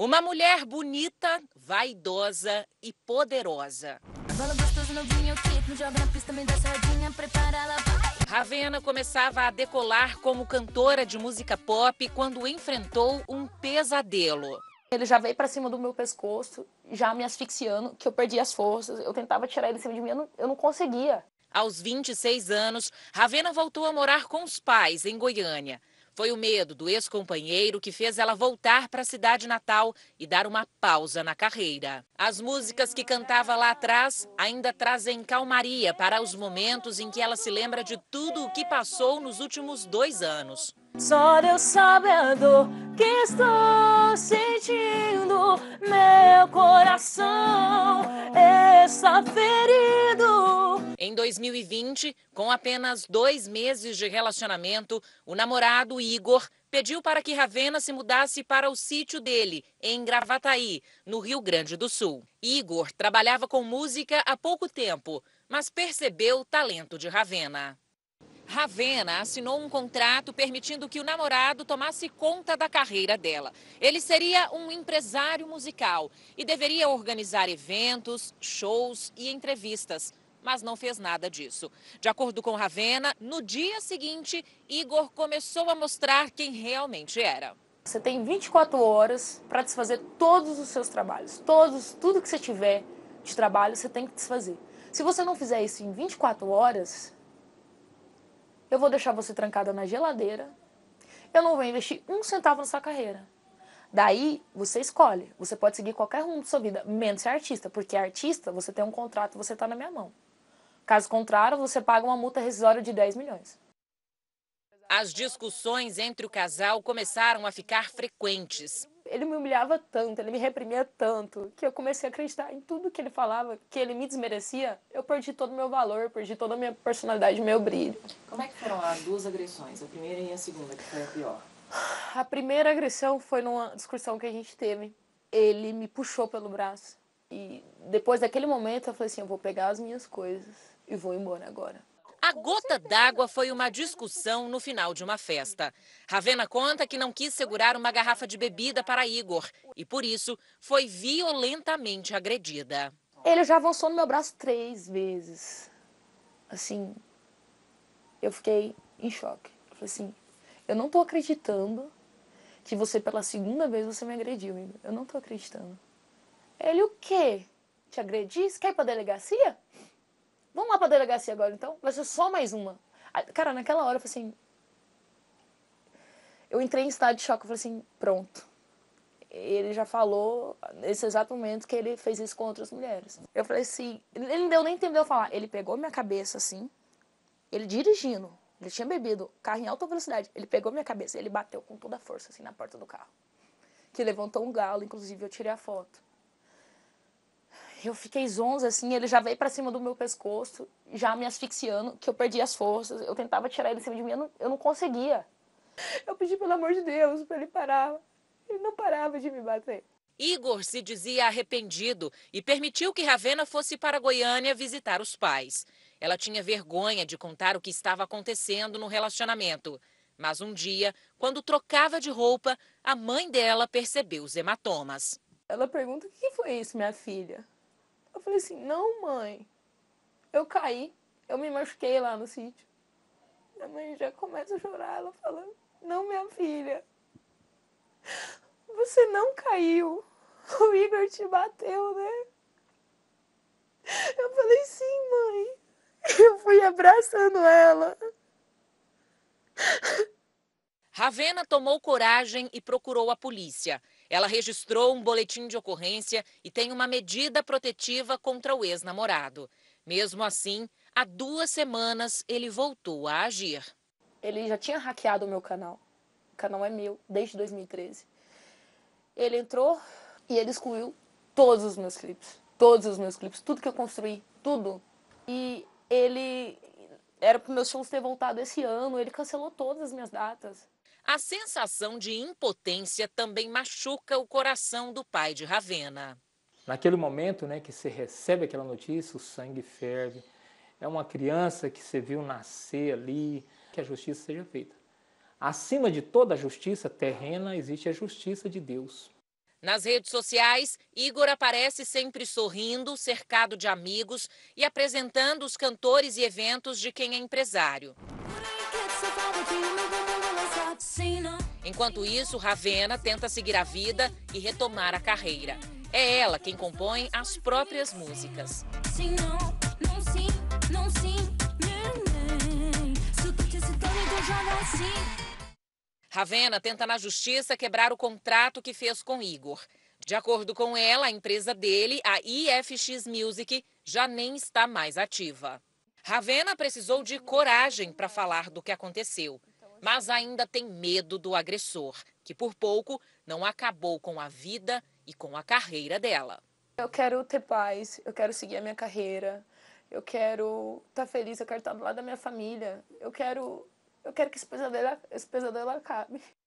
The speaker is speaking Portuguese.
Uma mulher bonita, vaidosa e poderosa. Ravena começava a decolar como cantora de música pop quando enfrentou um pesadelo. Ele já veio para cima do meu pescoço, já me asfixiando, que eu perdi as forças. Eu tentava tirar ele de cima de mim, eu não, eu não conseguia. Aos 26 anos, Ravena voltou a morar com os pais em Goiânia. Foi o medo do ex-companheiro que fez ela voltar para a cidade natal e dar uma pausa na carreira. As músicas que cantava lá atrás ainda trazem calmaria para os momentos em que ela se lembra de tudo o que passou nos últimos dois anos. Só Deus sabe a dor que estou sentindo, meu coração está ferido. Em 2020, com apenas dois meses de relacionamento, o namorado Igor pediu para que Ravena se mudasse para o sítio dele, em Gravataí, no Rio Grande do Sul. Igor trabalhava com música há pouco tempo, mas percebeu o talento de Ravena. Ravena assinou um contrato permitindo que o namorado tomasse conta da carreira dela. Ele seria um empresário musical e deveria organizar eventos, shows e entrevistas mas não fez nada disso. De acordo com Ravena, no dia seguinte, Igor começou a mostrar quem realmente era. Você tem 24 horas para desfazer todos os seus trabalhos, todos, tudo que você tiver de trabalho, você tem que desfazer. Se você não fizer isso em 24 horas, eu vou deixar você trancada na geladeira. Eu não vou investir um centavo na sua carreira. Daí você escolhe. Você pode seguir qualquer rumo da sua vida, menos ser artista, porque artista você tem um contrato, você está na minha mão. Caso contrário, você paga uma multa rescisória de 10 milhões. As discussões entre o casal começaram a ficar frequentes. Ele me humilhava tanto, ele me reprimia tanto, que eu comecei a acreditar em tudo que ele falava, que ele me desmerecia. Eu perdi todo o meu valor, perdi toda a minha personalidade, meu brilho. Como é que foram as duas agressões, a primeira e a segunda, que foi a pior? A primeira agressão foi numa discussão que a gente teve. Ele me puxou pelo braço. E depois daquele momento eu falei assim, eu vou pegar as minhas coisas e vou embora agora. A gota d'água foi uma discussão no final de uma festa. Ravena conta que não quis segurar uma garrafa de bebida para Igor e, por isso, foi violentamente agredida. Ele já avançou no meu braço três vezes. Assim, eu fiquei em choque. Eu falei assim: eu não tô acreditando que você, pela segunda vez, você me agrediu, Igor. Eu não tô acreditando. Ele o quê? Te agredisse? Você quer ir a delegacia? Vamos lá pra delegacia agora, então? Vai ser só mais uma. Cara, naquela hora eu falei assim. Eu entrei em estado de choque, eu falei assim, pronto. Ele já falou nesse exato momento que ele fez isso com outras mulheres. Eu falei assim, ele não deu nem tempo de eu falar. Ele pegou minha cabeça assim, ele dirigindo, ele tinha bebido, carro em alta velocidade. Ele pegou minha cabeça e ele bateu com toda a força assim na porta do carro. Que levantou um galo, inclusive eu tirei a foto eu fiquei zonza, assim, ele já veio para cima do meu pescoço, já me asfixiando, que eu perdi as forças, eu tentava tirar ele de cima de mim, eu não, eu não conseguia. Eu pedi, pelo amor de Deus, para ele parar. Ele não parava de me bater. Igor se dizia arrependido e permitiu que Ravena fosse para Goiânia visitar os pais. Ela tinha vergonha de contar o que estava acontecendo no relacionamento. Mas um dia, quando trocava de roupa, a mãe dela percebeu os hematomas. Ela pergunta: o que foi isso, minha filha? falei assim: não, mãe, eu caí, eu me machuquei lá no sítio. Minha mãe já começa a chorar, ela falando: não, minha filha, você não caiu, o Igor te bateu, né? Eu falei: sim, mãe. Eu fui abraçando ela. Ravena tomou coragem e procurou a polícia. Ela registrou um boletim de ocorrência e tem uma medida protetiva contra o ex-namorado. Mesmo assim, há duas semanas ele voltou a agir. Ele já tinha hackeado o meu canal. O canal é meu desde 2013. Ele entrou e ele excluiu todos os meus clipes. Todos os meus clipes, tudo que eu construí, tudo. E ele era para meus shows ter voltado esse ano, ele cancelou todas as minhas datas. A sensação de impotência também machuca o coração do pai de Ravena. Naquele momento né, que você recebe aquela notícia, o sangue ferve. É uma criança que você viu nascer ali, que a justiça seja feita. Acima de toda a justiça terrena, existe a justiça de Deus. Nas redes sociais, Igor aparece sempre sorrindo, cercado de amigos e apresentando os cantores e eventos de quem é empresário. Enquanto isso, Ravena tenta seguir a vida e retomar a carreira. É ela quem compõe as próprias músicas. Ravena tenta na justiça quebrar o contrato que fez com Igor. De acordo com ela, a empresa dele, a IFX Music, já nem está mais ativa. Ravena precisou de coragem para falar do que aconteceu mas ainda tem medo do agressor, que por pouco não acabou com a vida e com a carreira dela. Eu quero ter paz, eu quero seguir a minha carreira, eu quero estar tá feliz, eu quero estar tá do lado da minha família, eu quero, eu quero que esse pesadelo, esse pesadelo acabe.